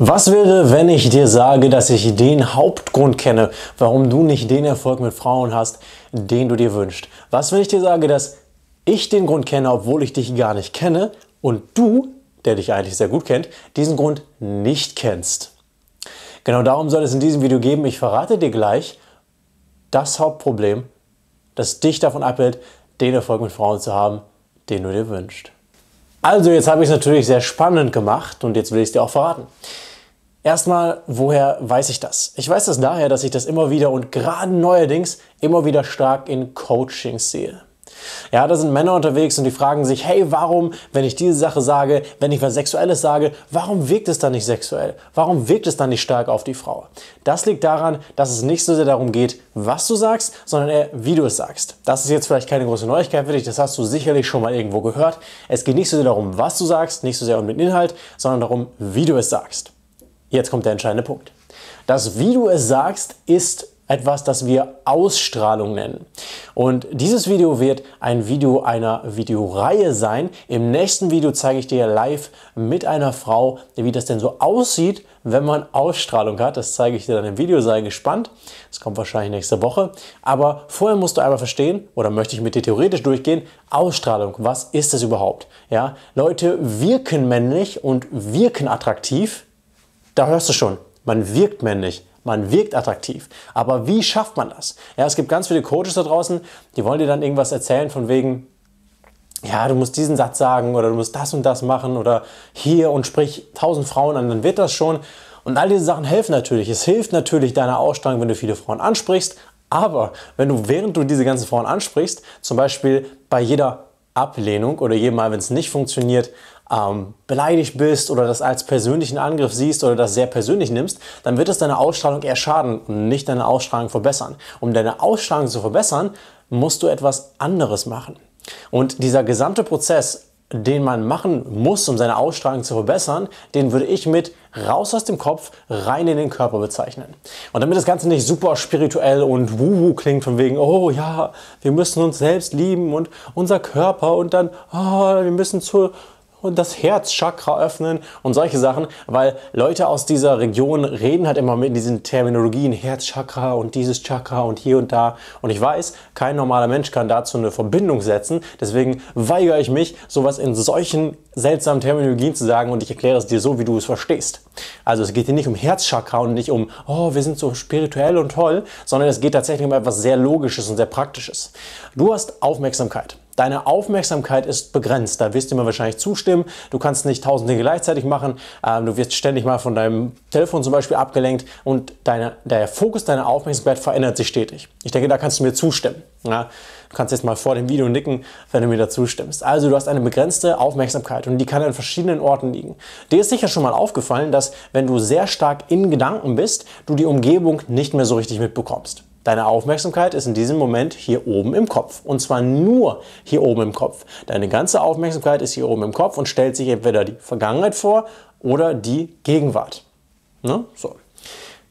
Was wäre, wenn ich dir sage, dass ich den Hauptgrund kenne, warum du nicht den Erfolg mit Frauen hast, den du dir wünschst? Was, wenn ich dir sage, dass ich den Grund kenne, obwohl ich dich gar nicht kenne und du, der dich eigentlich sehr gut kennt, diesen Grund nicht kennst? Genau darum soll es in diesem Video geben. Ich verrate dir gleich das Hauptproblem, das dich davon abhält, den Erfolg mit Frauen zu haben, den du dir wünschst. Also, jetzt habe ich es natürlich sehr spannend gemacht und jetzt will ich es dir auch verraten. Erstmal, woher weiß ich das? Ich weiß das daher, dass ich das immer wieder und gerade neuerdings immer wieder stark in Coachings sehe. Ja, da sind Männer unterwegs und die fragen sich, hey, warum, wenn ich diese Sache sage, wenn ich was Sexuelles sage, warum wirkt es dann nicht sexuell? Warum wirkt es dann nicht stark auf die Frau? Das liegt daran, dass es nicht so sehr darum geht, was du sagst, sondern eher, wie du es sagst. Das ist jetzt vielleicht keine große Neuigkeit für dich, das hast du sicherlich schon mal irgendwo gehört. Es geht nicht so sehr darum, was du sagst, nicht so sehr um den Inhalt, sondern darum, wie du es sagst. Jetzt kommt der entscheidende Punkt. Das, wie du es sagst, ist etwas, das wir Ausstrahlung nennen. Und dieses Video wird ein Video einer Videoreihe sein. Im nächsten Video zeige ich dir live mit einer Frau, wie das denn so aussieht, wenn man Ausstrahlung hat. Das zeige ich dir dann im Video, sei gespannt. Das kommt wahrscheinlich nächste Woche. Aber vorher musst du einmal verstehen, oder möchte ich mit dir theoretisch durchgehen, Ausstrahlung, was ist das überhaupt? Ja, Leute wirken männlich und wirken attraktiv da hörst du schon, man wirkt männlich, man wirkt attraktiv. Aber wie schafft man das? Ja, es gibt ganz viele Coaches da draußen, die wollen dir dann irgendwas erzählen von wegen, ja, du musst diesen Satz sagen oder du musst das und das machen oder hier und sprich tausend Frauen an, dann wird das schon. Und all diese Sachen helfen natürlich. Es hilft natürlich deiner Ausstrahlung, wenn du viele Frauen ansprichst. Aber wenn du, während du diese ganzen Frauen ansprichst, zum Beispiel bei jeder Ablehnung oder jedem Mal, wenn es nicht funktioniert, ähm, beleidigt bist oder das als persönlichen Angriff siehst oder das sehr persönlich nimmst, dann wird es deine Ausstrahlung eher schaden und nicht deine Ausstrahlung verbessern. Um deine Ausstrahlung zu verbessern, musst du etwas anderes machen. Und dieser gesamte Prozess, den man machen muss, um seine Ausstrahlung zu verbessern, den würde ich mit raus aus dem Kopf, rein in den Körper bezeichnen. Und damit das Ganze nicht super spirituell und wuhu klingt von wegen, oh ja, wir müssen uns selbst lieben und unser Körper und dann, oh, wir müssen zur und das Herzchakra öffnen und solche Sachen, weil Leute aus dieser Region reden halt immer mit diesen Terminologien Herzchakra und dieses Chakra und hier und da. Und ich weiß, kein normaler Mensch kann dazu eine Verbindung setzen. Deswegen weigere ich mich, sowas in solchen seltsamen Terminologien zu sagen und ich erkläre es dir so, wie du es verstehst. Also es geht hier nicht um Herzchakra und nicht um, oh, wir sind so spirituell und toll, sondern es geht tatsächlich um etwas sehr Logisches und sehr Praktisches. Du hast Aufmerksamkeit. Deine Aufmerksamkeit ist begrenzt, da wirst du mir wahrscheinlich zustimmen. Du kannst nicht tausend Dinge gleichzeitig machen, ähm, du wirst ständig mal von deinem Telefon zum Beispiel abgelenkt und deine, der Fokus deiner Aufmerksamkeit verändert sich stetig. Ich denke, da kannst du mir zustimmen. Ja? Du kannst jetzt mal vor dem Video nicken, wenn du mir da zustimmst. Also du hast eine begrenzte Aufmerksamkeit und die kann an verschiedenen Orten liegen. Dir ist sicher schon mal aufgefallen, dass wenn du sehr stark in Gedanken bist, du die Umgebung nicht mehr so richtig mitbekommst. Deine Aufmerksamkeit ist in diesem Moment hier oben im Kopf. Und zwar nur hier oben im Kopf. Deine ganze Aufmerksamkeit ist hier oben im Kopf und stellt sich entweder die Vergangenheit vor oder die Gegenwart. Ne? So.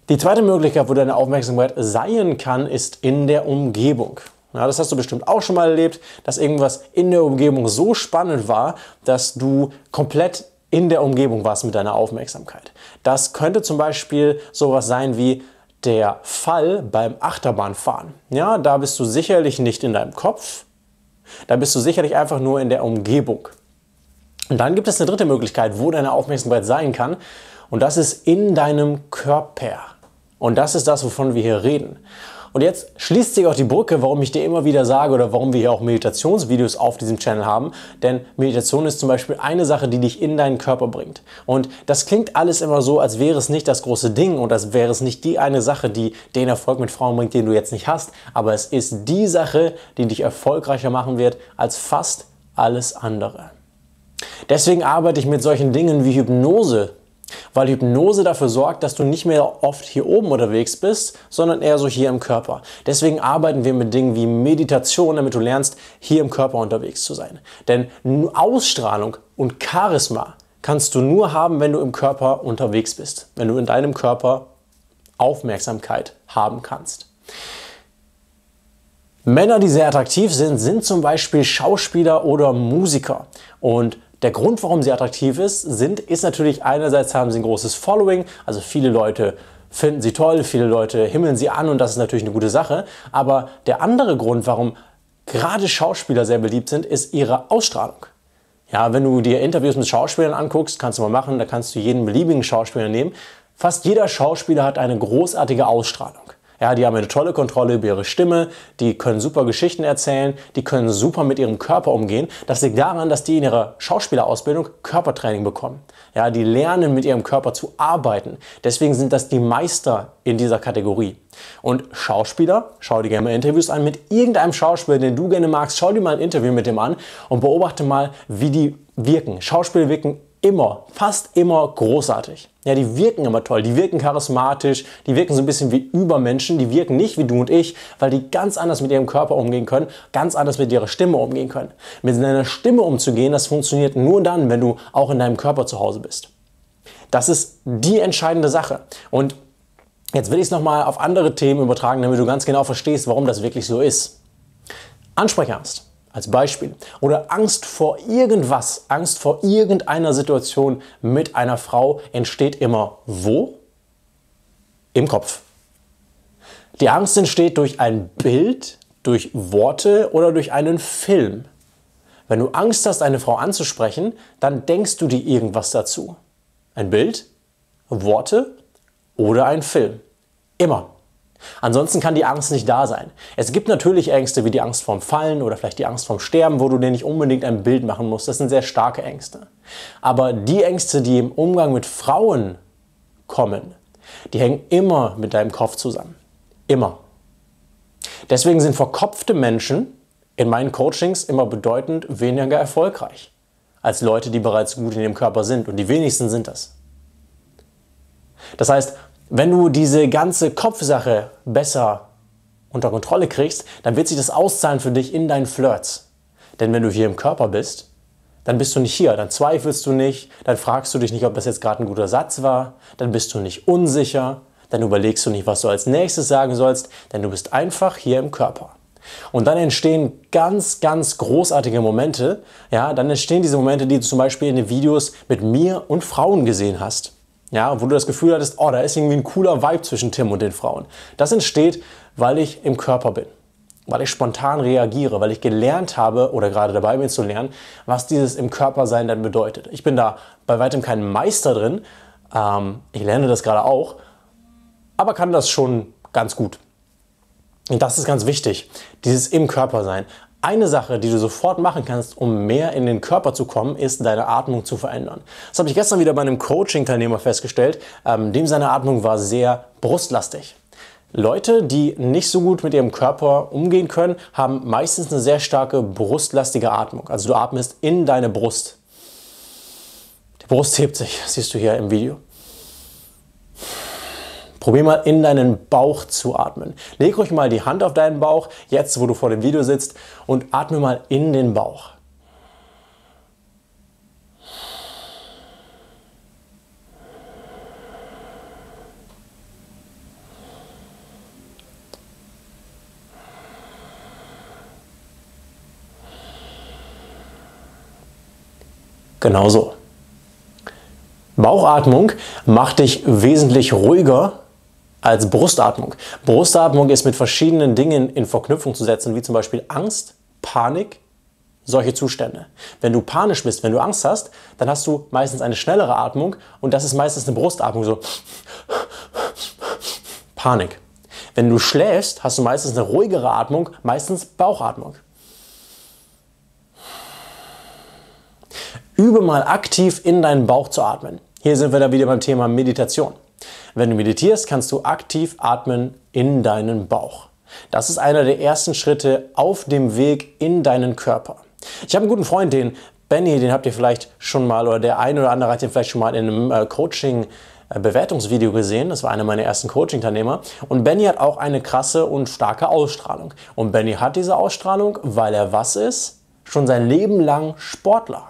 Die zweite Möglichkeit, wo deine Aufmerksamkeit sein kann, ist in der Umgebung. Ja, das hast du bestimmt auch schon mal erlebt, dass irgendwas in der Umgebung so spannend war, dass du komplett in der Umgebung warst mit deiner Aufmerksamkeit. Das könnte zum Beispiel sowas sein wie, der Fall beim Achterbahnfahren. Ja, da bist du sicherlich nicht in deinem Kopf, da bist du sicherlich einfach nur in der Umgebung. Und dann gibt es eine dritte Möglichkeit, wo deine Aufmerksamkeit sein kann, und das ist in deinem Körper. Und das ist das, wovon wir hier reden. Und jetzt schließt sich auch die Brücke, warum ich dir immer wieder sage oder warum wir hier auch Meditationsvideos auf diesem Channel haben. Denn Meditation ist zum Beispiel eine Sache, die dich in deinen Körper bringt. Und das klingt alles immer so, als wäre es nicht das große Ding und als wäre es nicht die eine Sache, die den Erfolg mit Frauen bringt, den du jetzt nicht hast. Aber es ist die Sache, die dich erfolgreicher machen wird als fast alles andere. Deswegen arbeite ich mit solchen Dingen wie Hypnose weil Hypnose dafür sorgt, dass du nicht mehr oft hier oben unterwegs bist, sondern eher so hier im Körper. Deswegen arbeiten wir mit Dingen wie Meditation, damit du lernst, hier im Körper unterwegs zu sein. Denn Ausstrahlung und Charisma kannst du nur haben, wenn du im Körper unterwegs bist, wenn du in deinem Körper Aufmerksamkeit haben kannst. Männer, die sehr attraktiv sind, sind zum Beispiel Schauspieler oder Musiker. Und der Grund, warum sie attraktiv ist, sind, ist natürlich einerseits haben sie ein großes Following, also viele Leute finden sie toll, viele Leute himmeln sie an und das ist natürlich eine gute Sache. Aber der andere Grund, warum gerade Schauspieler sehr beliebt sind, ist ihre Ausstrahlung. Ja, wenn du dir Interviews mit Schauspielern anguckst, kannst du mal machen, da kannst du jeden beliebigen Schauspieler nehmen. Fast jeder Schauspieler hat eine großartige Ausstrahlung. Ja, die haben eine tolle Kontrolle über ihre Stimme, die können super Geschichten erzählen, die können super mit ihrem Körper umgehen. Das liegt daran, dass die in ihrer Schauspielerausbildung Körpertraining bekommen. Ja, die lernen mit ihrem Körper zu arbeiten. Deswegen sind das die Meister in dieser Kategorie. Und Schauspieler, schau dir gerne mal Interviews an mit irgendeinem Schauspieler, den du gerne magst. Schau dir mal ein Interview mit dem an und beobachte mal, wie die wirken. Schauspieler wirken immer, fast immer großartig. Ja, die wirken immer toll, die wirken charismatisch, die wirken so ein bisschen wie Übermenschen, die wirken nicht wie du und ich, weil die ganz anders mit ihrem Körper umgehen können, ganz anders mit ihrer Stimme umgehen können. Mit deiner Stimme umzugehen, das funktioniert nur dann, wenn du auch in deinem Körper zu Hause bist. Das ist die entscheidende Sache. Und jetzt will ich es nochmal auf andere Themen übertragen, damit du ganz genau verstehst, warum das wirklich so ist. Ansprechangst als Beispiel. Oder Angst vor irgendwas, Angst vor irgendeiner Situation mit einer Frau entsteht immer wo? Im Kopf. Die Angst entsteht durch ein Bild, durch Worte oder durch einen Film. Wenn du Angst hast, eine Frau anzusprechen, dann denkst du dir irgendwas dazu. Ein Bild, Worte oder ein Film. Immer. Ansonsten kann die Angst nicht da sein. Es gibt natürlich Ängste wie die Angst vorm Fallen oder vielleicht die Angst vorm Sterben, wo du dir nicht unbedingt ein Bild machen musst. Das sind sehr starke Ängste. Aber die Ängste, die im Umgang mit Frauen kommen, die hängen immer mit deinem Kopf zusammen. Immer. Deswegen sind verkopfte Menschen in meinen Coachings immer bedeutend weniger erfolgreich als Leute, die bereits gut in dem Körper sind. Und die wenigsten sind das. Das heißt, wenn du diese ganze Kopfsache besser unter Kontrolle kriegst, dann wird sich das auszahlen für dich in deinen Flirts. Denn wenn du hier im Körper bist, dann bist du nicht hier, dann zweifelst du nicht, dann fragst du dich nicht, ob das jetzt gerade ein guter Satz war, dann bist du nicht unsicher, dann überlegst du nicht, was du als nächstes sagen sollst, denn du bist einfach hier im Körper. Und dann entstehen ganz, ganz großartige Momente. Ja, dann entstehen diese Momente, die du zum Beispiel in den Videos mit mir und Frauen gesehen hast. Ja, wo du das Gefühl hattest, oh, da ist irgendwie ein cooler Vibe zwischen Tim und den Frauen. Das entsteht, weil ich im Körper bin, weil ich spontan reagiere, weil ich gelernt habe oder gerade dabei bin zu lernen, was dieses im Körper sein dann bedeutet. Ich bin da bei weitem kein Meister drin. Ähm, ich lerne das gerade auch, aber kann das schon ganz gut. Und das ist ganz wichtig, dieses im Körper sein. Eine Sache, die du sofort machen kannst, um mehr in den Körper zu kommen, ist deine Atmung zu verändern. Das habe ich gestern wieder bei einem Coaching-Teilnehmer festgestellt, ähm, dem seine Atmung war sehr brustlastig. Leute, die nicht so gut mit ihrem Körper umgehen können, haben meistens eine sehr starke brustlastige Atmung. Also du atmest in deine Brust. Die Brust hebt sich, siehst du hier im Video. Probier mal in deinen Bauch zu atmen. Leg ruhig mal die Hand auf deinen Bauch, jetzt wo du vor dem Video sitzt, und atme mal in den Bauch. Genau so. Bauchatmung macht dich wesentlich ruhiger als Brustatmung. Brustatmung ist mit verschiedenen Dingen in Verknüpfung zu setzen, wie zum Beispiel Angst, Panik, solche Zustände. Wenn du panisch bist, wenn du Angst hast, dann hast du meistens eine schnellere Atmung und das ist meistens eine Brustatmung, so Panik. Wenn du schläfst, hast du meistens eine ruhigere Atmung, meistens Bauchatmung. Übe mal aktiv in deinen Bauch zu atmen. Hier sind wir da wieder beim Thema Meditation. Wenn du meditierst, kannst du aktiv atmen in deinen Bauch. Das ist einer der ersten Schritte auf dem Weg in deinen Körper. Ich habe einen guten Freund, den Benny, den habt ihr vielleicht schon mal oder der ein oder andere hat den vielleicht schon mal in einem äh, Coaching äh, Bewertungsvideo gesehen. Das war einer meiner ersten Coaching-Teilnehmer. Und Benny hat auch eine krasse und starke Ausstrahlung. Und Benny hat diese Ausstrahlung, weil er was ist? schon sein Leben lang Sportler.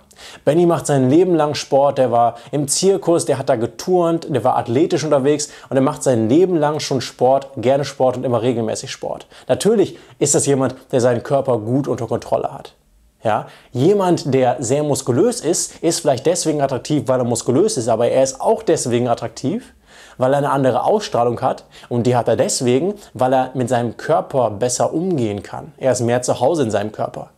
Benny macht sein Leben lang Sport, der war im Zirkus, der hat da geturnt, der war athletisch unterwegs und er macht sein Leben lang schon Sport, gerne Sport und immer regelmäßig Sport. Natürlich ist das jemand, der seinen Körper gut unter Kontrolle hat. Ja, jemand, der sehr muskulös ist, ist vielleicht deswegen attraktiv, weil er muskulös ist, aber er ist auch deswegen attraktiv, weil er eine andere Ausstrahlung hat und die hat er deswegen, weil er mit seinem Körper besser umgehen kann. Er ist mehr zu Hause in seinem Körper.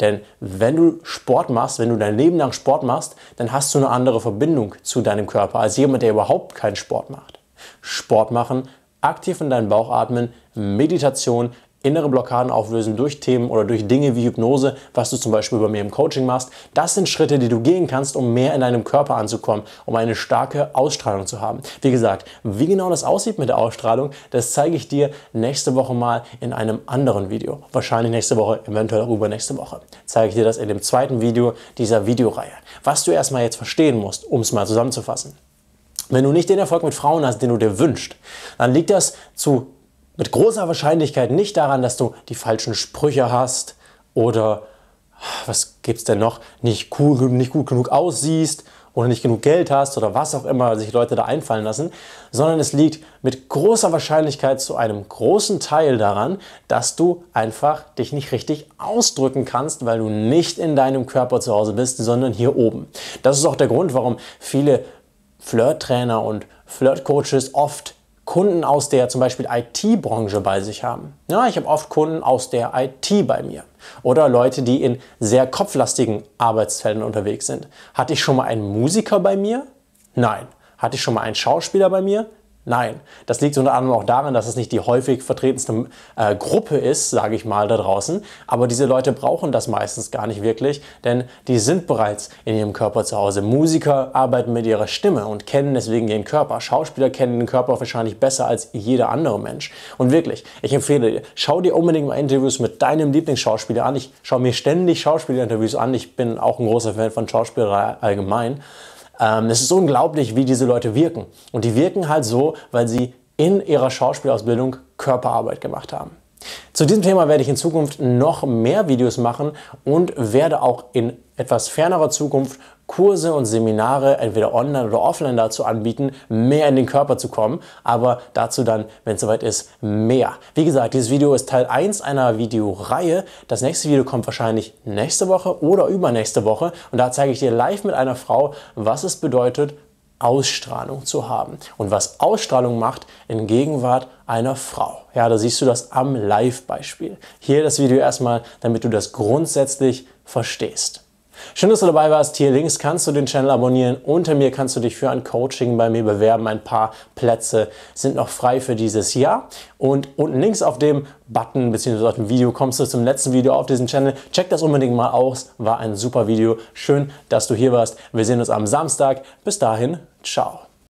Denn wenn du Sport machst, wenn du dein Leben lang Sport machst, dann hast du eine andere Verbindung zu deinem Körper als jemand, der überhaupt keinen Sport macht. Sport machen, aktiv in deinen Bauch atmen, Meditation innere Blockaden auflösen durch Themen oder durch Dinge wie Hypnose, was du zum Beispiel bei mir im Coaching machst. Das sind Schritte, die du gehen kannst, um mehr in deinem Körper anzukommen, um eine starke Ausstrahlung zu haben. Wie gesagt, wie genau das aussieht mit der Ausstrahlung, das zeige ich dir nächste Woche mal in einem anderen Video. Wahrscheinlich nächste Woche, eventuell auch übernächste Woche. Zeige ich dir das in dem zweiten Video dieser Videoreihe. Was du erstmal jetzt verstehen musst, um es mal zusammenzufassen. Wenn du nicht den Erfolg mit Frauen hast, den du dir wünschst, dann liegt das zu mit großer Wahrscheinlichkeit nicht daran, dass du die falschen Sprüche hast oder ah, was gibt's denn noch, nicht cool, nicht gut genug aussiehst oder nicht genug Geld hast oder was auch immer sich Leute da einfallen lassen, sondern es liegt mit großer Wahrscheinlichkeit zu einem großen Teil daran, dass du einfach dich nicht richtig ausdrücken kannst, weil du nicht in deinem Körper zu Hause bist, sondern hier oben. Das ist auch der Grund, warum viele Flirttrainer und Flirtcoaches oft Kunden aus der zum Beispiel IT-Branche bei sich haben. Ja, ich habe oft Kunden aus der IT bei mir. Oder Leute, die in sehr kopflastigen Arbeitsfeldern unterwegs sind. Hatte ich schon mal einen Musiker bei mir? Nein. Hatte ich schon mal einen Schauspieler bei mir? Nein, das liegt unter anderem auch daran, dass es nicht die häufig vertretenste äh, Gruppe ist, sage ich mal, da draußen. Aber diese Leute brauchen das meistens gar nicht wirklich, denn die sind bereits in ihrem Körper zu Hause. Musiker arbeiten mit ihrer Stimme und kennen deswegen ihren Körper. Schauspieler kennen den Körper wahrscheinlich besser als jeder andere Mensch. Und wirklich, ich empfehle dir, schau dir unbedingt mal Interviews mit deinem Lieblingsschauspieler an. Ich schaue mir ständig Schauspielerinterviews an. Ich bin auch ein großer Fan von Schauspielern allgemein. Ähm, es ist unglaublich, wie diese Leute wirken. Und die wirken halt so, weil sie in ihrer Schauspielausbildung Körperarbeit gemacht haben. Zu diesem Thema werde ich in Zukunft noch mehr Videos machen und werde auch in etwas fernerer Zukunft Kurse und Seminare entweder online oder offline dazu anbieten, mehr in den Körper zu kommen, aber dazu dann, wenn es soweit ist, mehr. Wie gesagt, dieses Video ist Teil 1 einer Videoreihe. Das nächste Video kommt wahrscheinlich nächste Woche oder übernächste Woche und da zeige ich dir live mit einer Frau, was es bedeutet, Ausstrahlung zu haben. Und was Ausstrahlung macht in Gegenwart einer Frau. Ja, da siehst du das am Live-Beispiel. Hier das Video erstmal, damit du das grundsätzlich verstehst. Schön, dass du dabei warst. Hier links kannst du den Channel abonnieren. Unter mir kannst du dich für ein Coaching bei mir bewerben. Ein paar Plätze sind noch frei für dieses Jahr. Und unten links auf dem Button bzw. auf dem Video kommst du zum letzten Video auf diesem Channel. Check das unbedingt mal aus. War ein super Video. Schön, dass du hier warst. Wir sehen uns am Samstag. Bis dahin, ciao.